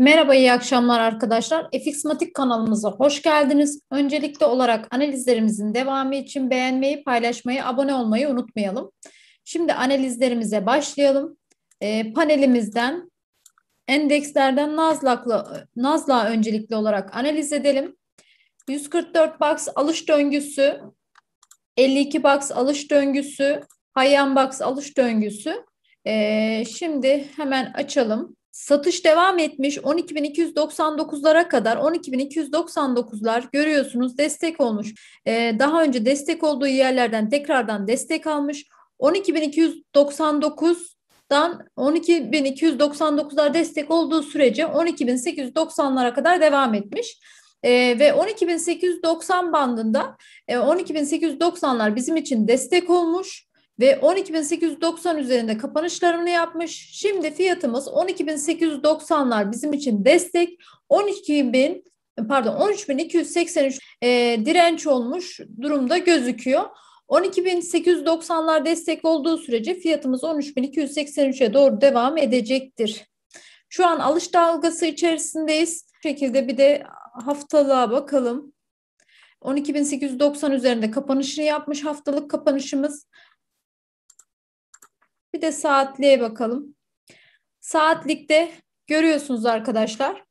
Merhaba, iyi akşamlar arkadaşlar. Efixmatik kanalımıza hoş geldiniz. Öncelikle olarak analizlerimizin devamı için beğenmeyi, paylaşmayı, abone olmayı unutmayalım. Şimdi analizlerimize başlayalım. E, panelimizden endekslerden Nasdaq'la Nasdaq öncelikli olarak analiz edelim. 144 box alış döngüsü, 52 box alış döngüsü, Hayyan box alış döngüsü. E, şimdi hemen açalım. Satış devam etmiş 12.299'lara kadar 12.299'lar görüyorsunuz destek olmuş. Ee, daha önce destek olduğu yerlerden tekrardan destek almış. 12.299'dan 12.299'lar destek olduğu sürece 12.890'lara kadar devam etmiş. ee, ve 12.890 bandında e, 12.890'lar bizim için destek olmuş ve 12.890 üzerinde kapanışlarını yapmış. Şimdi fiyatımız 12.890'lar bizim için destek. 12.000 pardon 13.283 e, direnç olmuş durumda gözüküyor. 12.890'lar destek olduğu sürece fiyatımız 13.283'e doğru devam edecektir. Şu an alış dalgası içerisindeyiz. Bu şekilde bir de haftalığa bakalım. 12.890 üzerinde kapanışını yapmış haftalık kapanışımız. Bir de saatliğe bakalım. Saatlikte görüyorsunuz arkadaşlar.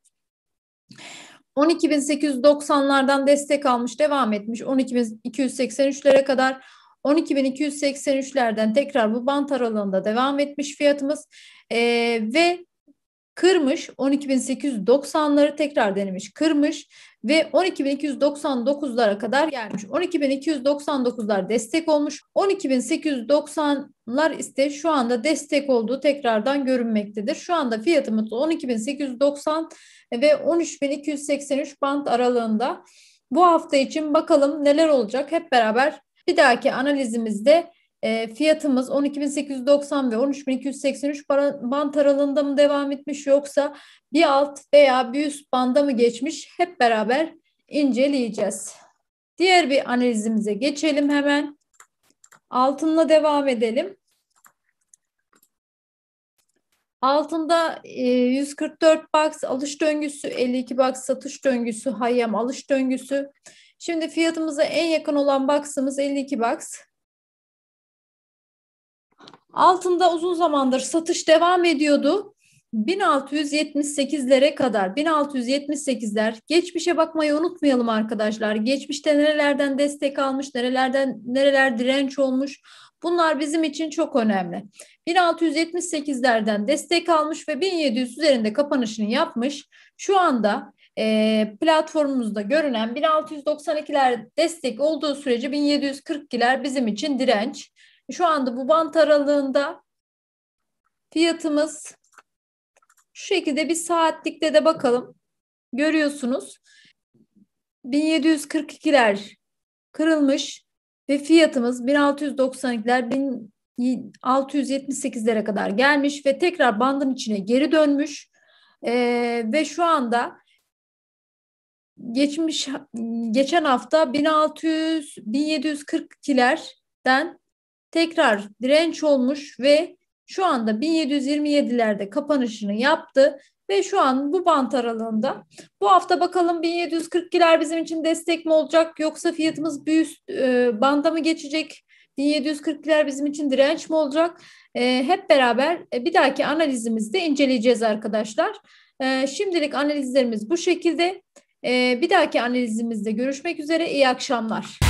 12.890'lardan destek almış devam etmiş 12.283'lere kadar 12.283'lerden tekrar bu bant aralığında devam etmiş fiyatımız ee, ve kırmış. 12.890'ları tekrar denemiş kırmış ve 12.299'lara kadar gelmiş. 12.299'lar destek olmuş. 12.890'lar ise şu anda destek olduğu tekrardan görünmektedir. Şu anda fiyatımız 12.890 ve 13.283 band aralığında. Bu hafta için bakalım neler olacak hep beraber bir dahaki analizimizde e, fiyatımız 12.890 ve 13.283 para, band aralığında mı devam etmiş yoksa bir alt veya bir üst banda mı geçmiş hep beraber inceleyeceğiz. Diğer bir analizimize geçelim hemen. Altınla devam edelim. Altında 144 e, box alış döngüsü, 52 box satış döngüsü, hayem alış döngüsü. Şimdi fiyatımıza en yakın olan box'ımız 52 box. Altında uzun zamandır satış devam ediyordu. 1678'lere kadar 1678'ler geçmişe bakmayı unutmayalım arkadaşlar. Geçmişte nerelerden destek almış, nerelerden nereler direnç olmuş. Bunlar bizim için çok önemli. 1678'lerden destek almış ve 1700 üzerinde kapanışını yapmış. Şu anda e, platformumuzda görünen 1692'ler destek olduğu sürece 1742'ler bizim için direnç. Şu anda bu bant aralığında fiyatımız şu şekilde bir saatlikte de bakalım. Görüyorsunuz 1742'ler kırılmış ve fiyatımız 1692'ler 1678'lere kadar gelmiş ve tekrar bandın içine geri dönmüş. Ee, ve şu anda geçmiş geçen hafta 1600 1742'lerden tekrar direnç olmuş ve şu anda 1727'lerde kapanışını yaptı ve şu an bu bant aralığında. Bu hafta bakalım 1740'ler bizim için destek mi olacak yoksa fiyatımız bir e, banda mı geçecek? 1740'ler bizim için direnç mi olacak? E, hep beraber e, bir dahaki analizimizde inceleyeceğiz arkadaşlar. E, şimdilik analizlerimiz bu şekilde. E, bir dahaki analizimizde görüşmek üzere. İyi akşamlar.